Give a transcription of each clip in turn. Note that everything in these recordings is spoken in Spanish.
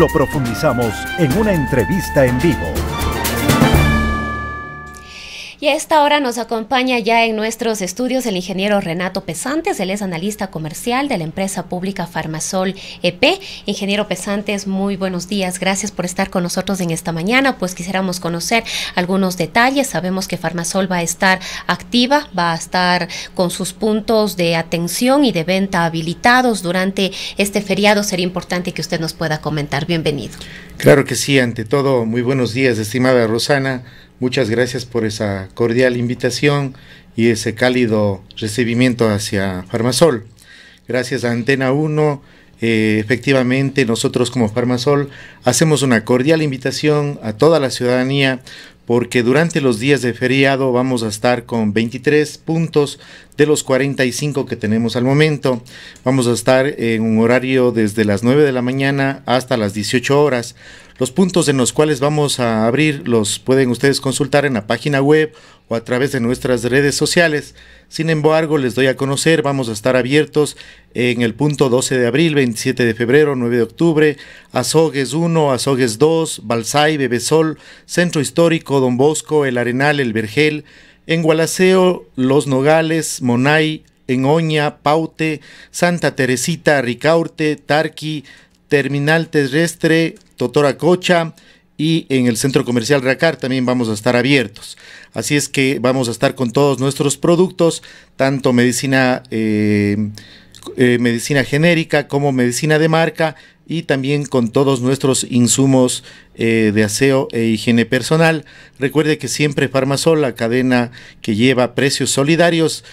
lo profundizamos en una entrevista en vivo. Y a esta hora nos acompaña ya en nuestros estudios el ingeniero Renato Pesantes, él es analista comercial de la empresa pública Farmasol EP. Ingeniero Pesantes, muy buenos días, gracias por estar con nosotros en esta mañana, pues quisiéramos conocer algunos detalles. Sabemos que Farmasol va a estar activa, va a estar con sus puntos de atención y de venta habilitados durante este feriado. Sería importante que usted nos pueda comentar. Bienvenido. Claro que sí, ante todo, muy buenos días, estimada Rosana. Muchas gracias por esa cordial invitación y ese cálido recibimiento hacia Farmasol. Gracias a Antena 1. Eh, efectivamente, nosotros como Farmasol hacemos una cordial invitación a toda la ciudadanía porque durante los días de feriado vamos a estar con 23 puntos de los 45 que tenemos al momento. Vamos a estar en un horario desde las 9 de la mañana hasta las 18 horas. Los puntos en los cuales vamos a abrir los pueden ustedes consultar en la página web a través de nuestras redes sociales. Sin embargo, les doy a conocer, vamos a estar abiertos en el punto 12 de abril, 27 de febrero, 9 de octubre, Azogues 1, Azogues 2, Balsay, Bebesol, Centro Histórico, Don Bosco, El Arenal, El Vergel, en Gualaceo, Los Nogales, Monay, en Oña, Paute, Santa Teresita, Ricaurte, Tarqui, Terminal Terrestre, Totora Cocha y en el centro comercial Racar también vamos a estar abiertos. Así es que vamos a estar con todos nuestros productos, tanto medicina, eh, eh, medicina genérica como medicina de marca y también con todos nuestros insumos eh, de aseo e higiene personal. Recuerde que siempre Farmasol, la cadena que lleva precios solidarios,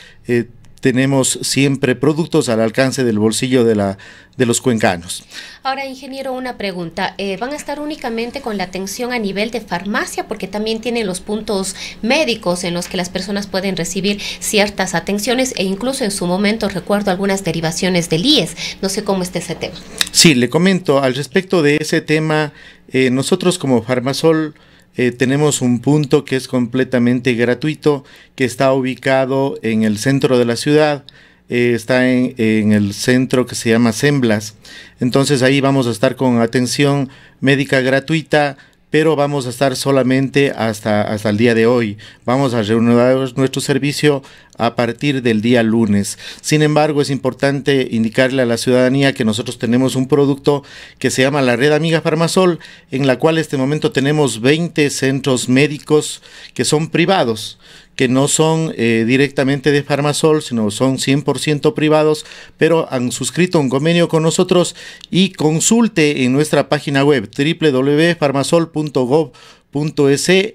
tenemos siempre productos al alcance del bolsillo de, la, de los cuencanos. Ahora, ingeniero, una pregunta. Eh, ¿Van a estar únicamente con la atención a nivel de farmacia? Porque también tienen los puntos médicos en los que las personas pueden recibir ciertas atenciones e incluso en su momento recuerdo algunas derivaciones del IES. No sé cómo está ese tema. Sí, le comento al respecto de ese tema. Eh, nosotros como Farmasol eh, tenemos un punto que es completamente gratuito, que está ubicado en el centro de la ciudad, eh, está en, el centro que se llama Semblas. Entonces ahí vamos a estar con atención médica gratuita, pero vamos a estar solamente hasta, hasta el día de hoy. Vamos a reanudar nuestro servicio a partir del día lunes. Sin embargo, es importante indicarle a la ciudadanía que nosotros tenemos un producto que se llama la Red Amiga Farmasol, en la cual en este momento tenemos 20 centros médicos que son privados, que no son eh, directamente de Farmasol, sino son 100% privados, pero han suscrito un convenio con nosotros y consulte en nuestra página web www.farmasol.gov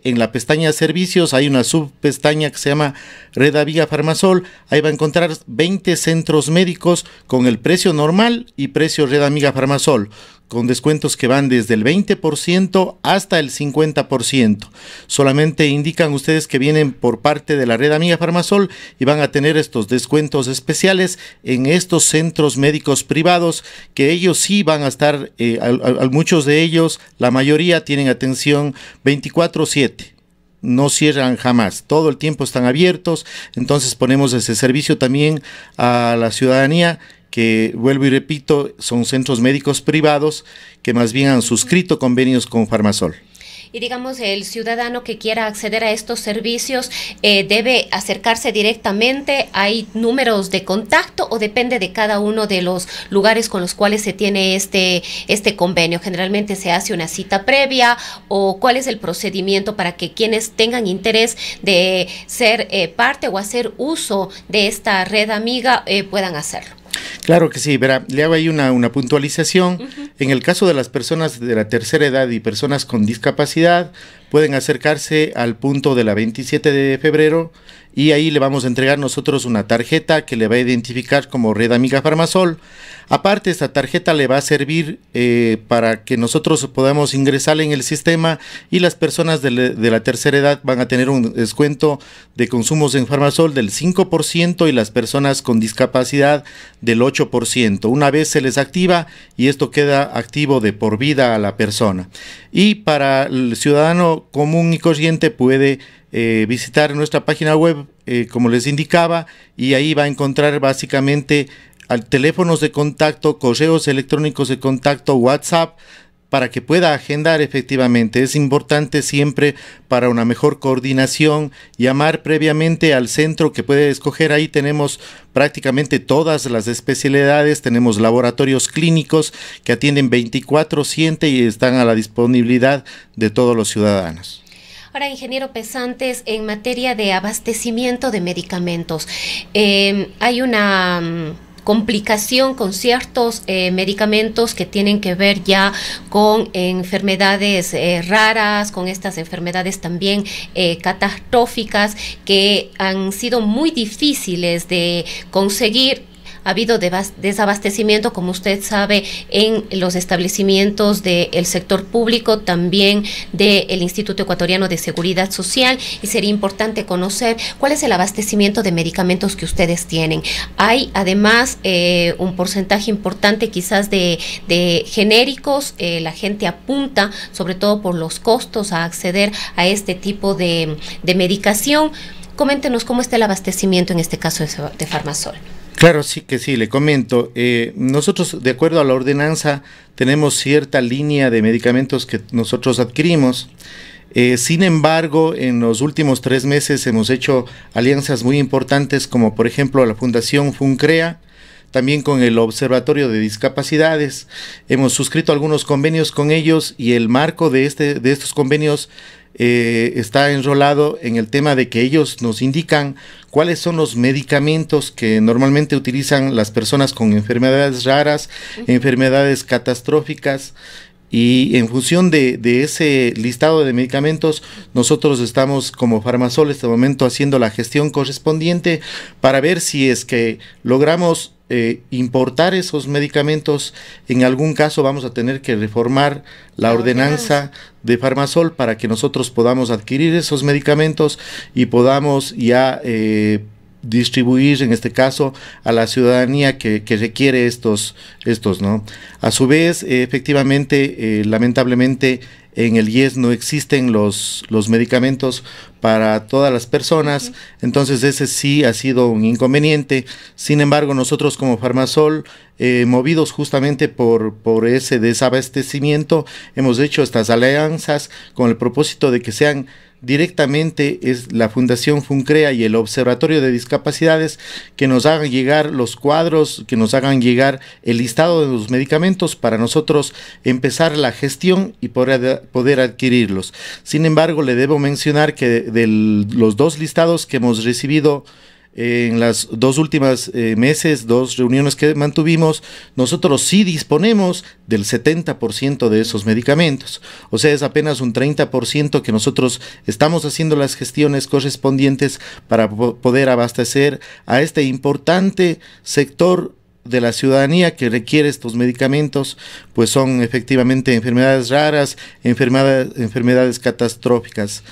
en la pestaña servicios hay una subpestaña que se llama Red Amiga Farmasol. Ahí va a encontrar 20 centros médicos con el precio normal y precio Red Amiga Farmasol con descuentos que van desde el 20% hasta el 50%. Solamente indican ustedes que vienen por parte de la red Amiga Farmasol y van a tener estos descuentos especiales en estos centros médicos privados que ellos sí van a estar, eh, muchos de ellos, la mayoría tienen atención 24/7 no cierran jamás, todo el tiempo están abiertos, entonces ponemos ese servicio también a la ciudadanía que vuelvo y repito, son centros médicos privados que más bien han suscrito convenios con Farmasol. Y digamos, el ciudadano que quiera acceder a estos servicios eh, debe acercarse directamente. ¿Hay números de contacto o depende de cada uno de los lugares con los cuales se tiene este, este convenio? Generalmente se hace una cita previa o cuál es el procedimiento para que quienes tengan interés de ser eh, parte o hacer uso de esta red amiga eh, puedan hacerlo. Claro que sí, verá, le hago ahí una, puntualización. En el caso de las personas de la tercera edad y personas con discapacidad, pueden acercarse al punto de la 27 de febrero y ahí le vamos a entregar nosotros una tarjeta que le va a identificar como Red Amiga Farmasol. Aparte, esta tarjeta le va a servir eh, para que nosotros podamos ingresar en el sistema y las personas de, la tercera edad van a tener un descuento de consumos en Farmasol del 5% y las personas con discapacidad del 8%. Una vez se les activa y esto queda activo de por vida a la persona. Y para el ciudadano común y corriente puede eh, visitar nuestra página web, eh, como les indicaba, y ahí va a encontrar básicamente teléfonos de contacto, correos electrónicos de contacto, WhatsApp, para que pueda agendar efectivamente. Es importante siempre para una mejor coordinación llamar previamente al centro que puede escoger. Ahí tenemos prácticamente todas las especialidades, tenemos laboratorios clínicos que atienden 24/7 y están a la disponibilidad de todos los ciudadanos. Ahora, ingeniero Pesantes, en materia de abastecimiento de medicamentos, em, hay una mm, complicación con ciertos eh, medicamentos que tienen que ver ya con enfermedades eh, raras, con estas enfermedades también eh, catastróficas que han sido muy difíciles de conseguir ha habido desabastecimiento, como usted sabe, en los establecimientos del sector público, también del Instituto Ecuatoriano de Seguridad Social, y sería importante conocer cuál es el abastecimiento de medicamentos que ustedes tienen. Hay además eh, un porcentaje importante quizás de, genéricos, eh, la gente apunta, sobre todo por los costos, a acceder a este tipo de, de medicación. Coméntenos cómo está el abastecimiento en este caso de Farmasol. Claro, sí que sí, le comento. Eh, nosotros, de acuerdo a la ordenanza, tenemos cierta línea de medicamentos que nosotros adquirimos. Eh, sin embargo, en los últimos tres meses hemos hecho alianzas muy importantes, como por ejemplo la Fundación FUNCREA, también con el Observatorio de Discapacidades. Hemos suscrito algunos convenios con ellos y el marco de, este, de estos convenios eh, está enrolado en el tema de que ellos nos indican cuáles son los medicamentos que normalmente utilizan las personas con enfermedades raras, enfermedades catastróficas, y en función de, ese listado de medicamentos, nosotros estamos como Farmasol en este momento haciendo la gestión correspondiente para ver si es que logramos eh, importar esos medicamentos. En algún caso vamos a tener que reformar la ordenanza de Farmasol para que nosotros podamos adquirir esos medicamentos y podamos ya eh, distribuir, en este caso, a la ciudadanía que, requiere estos, estos, ¿no? A su vez, efectivamente, eh, lamentablemente, en el IES no existen los, los medicamentos para todas las personas, entonces ese sí ha sido un inconveniente. Sin embargo, nosotros como Farmasol, eh, movidos justamente por, por ese desabastecimiento, hemos hecho estas alianzas con el propósito de que sean directamente es la Fundación Funcrea y el Observatorio de Discapacidades que nos hagan llegar los cuadros, que nos hagan llegar el listado de los medicamentos para nosotros empezar la gestión y poder, poder adquirirlos. Sin embargo, le debo mencionar que de los dos listados que hemos recibido en las dos últimas eh, meses, dos reuniones que mantuvimos, nosotros sí disponemos del 70% de esos medicamentos. O sea, es apenas un 30% que nosotros estamos haciendo las gestiones correspondientes para poder abastecer a este importante sector de la ciudadanía que requiere estos medicamentos, pues son efectivamente enfermedades raras, enfermedades, enfermedades catastróficas.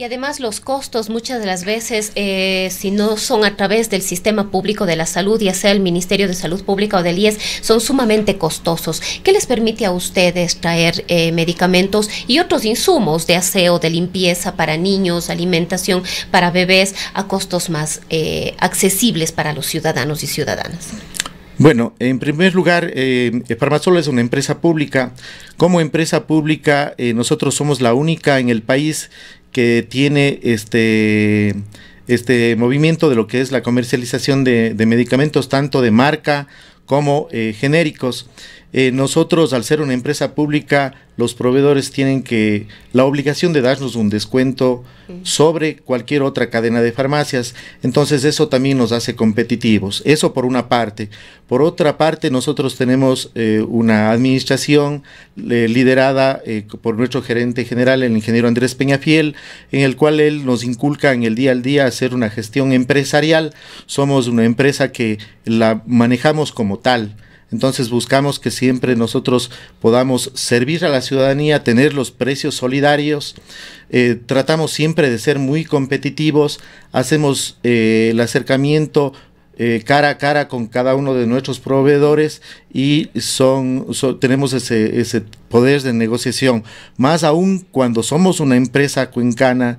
Y además los costos muchas de las veces, eh, si no son a través del sistema público de la salud, ya sea el Ministerio de Salud Pública o del IES, son sumamente costosos. ¿Qué les permite a ustedes traer eh, medicamentos y otros insumos de aseo, de limpieza para niños, alimentación para bebés a costos más eh, accesibles para los ciudadanos y ciudadanas? Bueno, en primer lugar, eh, es una empresa pública. Como empresa pública, nosotros somos la única en el país que tiene este este movimiento de lo que es la comercialización de, medicamentos, tanto de marca como eh, genéricos. Eh, nosotros, al ser una empresa pública, los proveedores tienen que la obligación de darnos un descuento sobre cualquier otra cadena de farmacias. Entonces eso también nos hace competitivos. Eso por una parte. Por otra parte, nosotros tenemos eh, una administración eh, liderada por nuestro gerente general, el ingeniero Andrés Peñafiel, en el cual él nos inculca en el día al día hacer una gestión empresarial. Somos una empresa que la manejamos como tal. Entonces buscamos que siempre nosotros podamos servir a la ciudadanía, tener los precios solidarios. Eh, tratamos siempre de ser muy competitivos. Hacemos eh, el acercamiento eh, cara a cara con cada uno de nuestros proveedores y son, tenemos ese, ese poder de negociación. Más aún cuando somos una empresa cuencana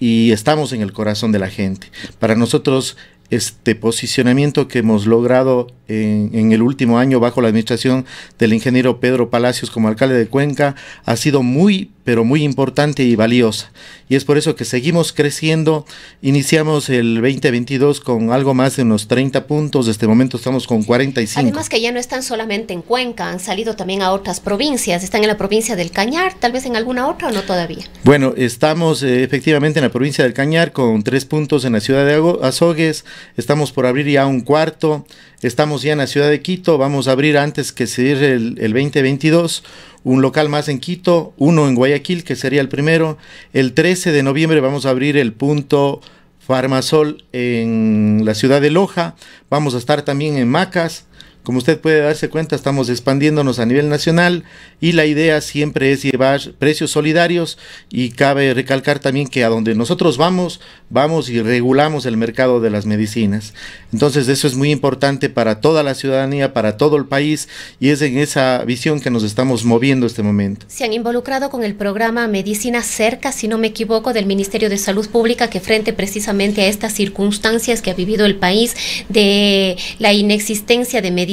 y estamos en el corazón de la gente. Para nosotros este posicionamiento que hemos logrado en, el último año bajo la administración del ingeniero Pedro Palacios como alcalde de Cuenca ha sido muy, pero muy importante y valiosa. Y es por eso que seguimos creciendo. Iniciamos el 2022 con algo más de unos 30 puntos. De este momento estamos con 45. Además que ya no están solamente en Cuenca, han salido también a otras provincias. Están en la provincia del Cañar, tal vez en alguna otra o no todavía. Bueno, estamos eh, efectivamente en la provincia del Cañar con tres puntos en la ciudad de Azogues estamos por abrir ya un cuarto, estamos ya en la ciudad de Quito, vamos a abrir antes que se ir el, el 2022 un local más en Quito, uno en Guayaquil, que sería el primero. El 13 de noviembre vamos a abrir el punto Farmasol en la ciudad de Loja. Vamos a estar también en Macas. Como usted puede darse cuenta, estamos expandiéndonos a nivel nacional y la idea siempre es llevar precios solidarios y cabe recalcar también que a donde nosotros vamos, vamos y regulamos el mercado de las medicinas. Entonces eso es muy importante para toda la ciudadanía, para todo el país y es en esa visión que nos estamos moviendo este momento. Se han involucrado con el programa Medicina Cerca, si no me equivoco, del Ministerio de Salud Pública que frente precisamente a estas circunstancias que ha vivido el país de la inexistencia de medicinas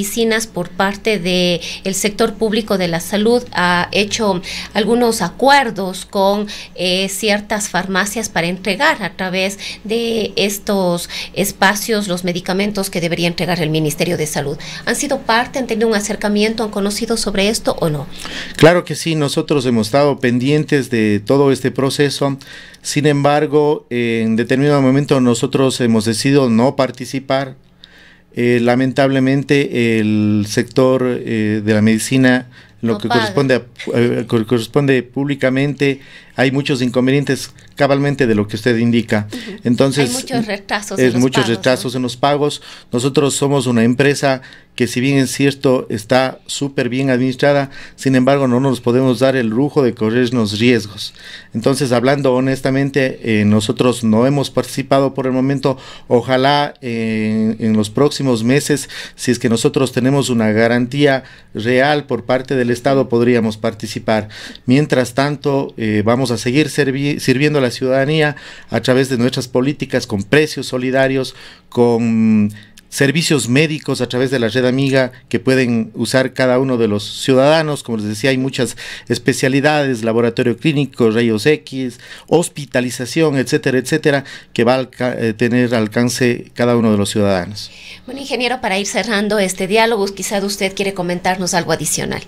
por parte del sector público de la salud ha hecho algunos acuerdos con eh, ciertas farmacias para entregar a través de estos espacios los medicamentos que debería entregar el Ministerio de Salud. ¿Han sido parte, han tenido un acercamiento, han conocido sobre esto o no? Claro que sí, nosotros hemos estado pendientes de todo este proceso. Sin embargo, en determinado momento nosotros hemos decidido no participar eh, lamentablemente el sector eh, de la medicina, lo que corresponde, eh, corresponde públicamente hay muchos inconvenientes cabalmente de lo que usted indica. Entonces, hay muchos retrasos. en muchos retrasos en los pagos. Nosotros somos una empresa que si bien es cierto está súper bien administrada, sin embargo no nos podemos dar el lujo de corrernos riesgos. Entonces, hablando honestamente, eh, nosotros no hemos participado por el momento. Ojalá eh, en, los próximos meses, si es que nosotros tenemos una garantía real por parte del Estado, podríamos participar. Mientras tanto, eh, vamos a seguir sirviendo a la ciudadanía a través de nuestras políticas con precios solidarios, con servicios médicos a través de la red amiga que pueden usar cada uno de los ciudadanos. Como les decía, hay muchas especialidades, laboratorio clínico, rayos X, hospitalización, etcétera, etcétera, que va a eh, tener alcance cada uno de los ciudadanos. Bueno, ingeniero, para ir cerrando este diálogo, quizá usted quiere comentarnos algo adicional.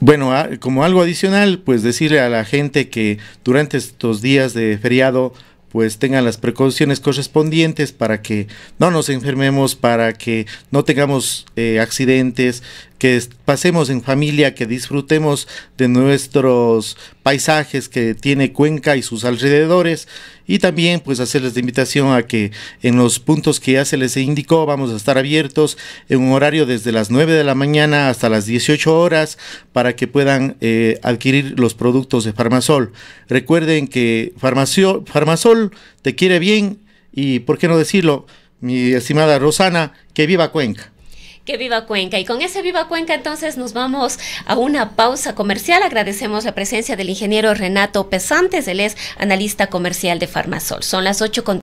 Bueno, como algo adicional, pues decirle a la gente que durante estos días de feriado pues tengan las precauciones correspondientes para que no nos enfermemos, para que no tengamos eh, accidentes, que pasemos en familia, que disfrutemos de nuestros paisajes que tiene Cuenca y sus alrededores y también pues hacerles la invitación a que en los puntos que ya se les indicó vamos a estar abiertos en un horario desde las 9 de la mañana hasta las 18 horas para que puedan eh, adquirir los productos de Farmasol. Recuerden que Farmacio, Farmasol te quiere bien y por qué no decirlo, mi estimada Rosana, que viva Cuenca. Que viva Cuenca. Y con ese viva Cuenca entonces nos vamos a una pausa comercial. Agradecemos la presencia del ingeniero Renato Pesantes. Él es analista comercial de Farmasol. Son las ocho con